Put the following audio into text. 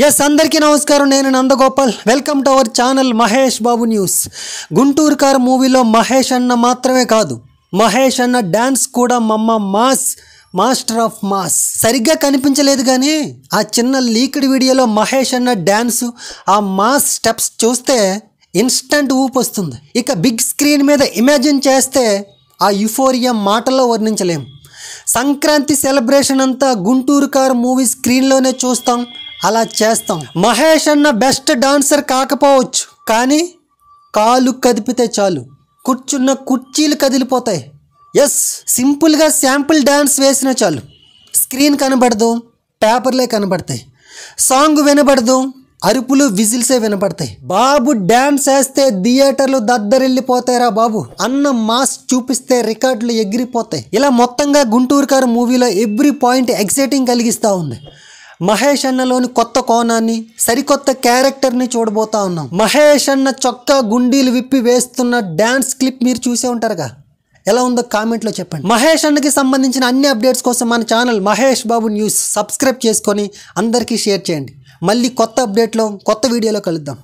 yes అందరికీ నమస్కారం నేను Nandagopal welcome to our channel Mahesh Babu news Guntur కారు మూవీలో మహేష్ అన్న మాత్రమే కాదు మహేష్ అన్న డ్యాన్స్ కూడా మమ్మ మాస్ మాస్టర్ ఆఫ్ మాస్ సరిగ్గా కనిపించలేదు కానీ ఆ చిన్న లీక్డ్ వీడియోలో మహేష్ అన్న డ్యాన్సు ఆ మాస్ స్టెప్స్ చూస్తే ఇన్స్టంట్ ఊపు వస్తుంది ఇక బిగ్ స్క్రీన్ మీద ఇమాజిన్ చేస్తే ఆ యుఫోరియా మాటల్లో వర్ణించలేం సంక్రాంతి సెలబ్రేషన్ అంతా గుంటూరు కారు మూవీ స్క్రీన్లోనే చూస్తాం అలా చేస్తాం మహేష్ అన్న బెస్ట్ డాన్సర్ కాకపోవచ్చు కానీ కాలు కదిపితే చాలు కూర్చున్న కుర్చీలు కదిలిపోతాయి ఎస్ సింపుల్గా శాంపుల్ డ్యాన్స్ వేసినా చాలు స్క్రీన్ కనబడదు పేపర్లే కనబడతాయి సాంగ్ వినబడదు అరుపులు విజిల్సే వినపడతాయి బాబు డ్యాన్స్ వేస్తే థియేటర్లు దద్దరిల్లిపోతాయిరా బాబు అన్న మాస్ చూపిస్తే రికార్డులు ఎగిరిపోతాయి ఇలా మొత్తంగా గుంటూరు కారు మూవీలో ఎవ్రీ పాయింట్ ఎక్సైటింగ్ కలిగిస్తూ ఉంది మహేష్ అన్నలోని కొత్త కోణాన్ని సరికొత్త క్యారెక్టర్ని చూడబోతా ఉన్నాం మహేష్ అన్న చొక్కా గుండీలు విప్పి వేస్తున్న డ్యాన్స్ క్లిప్ మీరు చూసే ఉంటారుగా ఎలా ఉందో కామెంట్లో చెప్పండి మహేష్ అన్నకి సంబంధించిన అన్ని అప్డేట్స్ కోసం మన channel Mahesh Babu news subscribe చేసుకొని అందరికీ షేర్ చేయండి మళ్ళీ కొత్త అప్డేట్లో కొత్త వీడియోలో కలుద్దాం